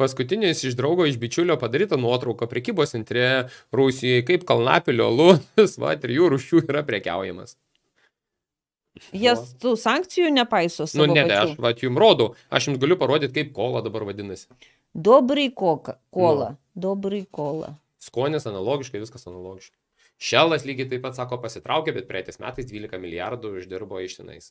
paskutinis iš draugo, iš bičiulio padaryta nuotrauka prekybos centre Rusijoje, kaip kalnapilio lūnas, va, trijų rušių yra prekiaujamas. Jie tų sankcijų nepaiso. Nu, ne, ne, aš vat, jums rodau, aš jums galiu parodyti, kaip kola dabar vadinasi. Dobrai koka, kola. Nu. Dobrai kola. Skonis analogiškai, viskas analogiškai. Šelas lygiai taip pat sako pasitraukė, bet praeitais metais 12 milijardų uždirbo iš tenais.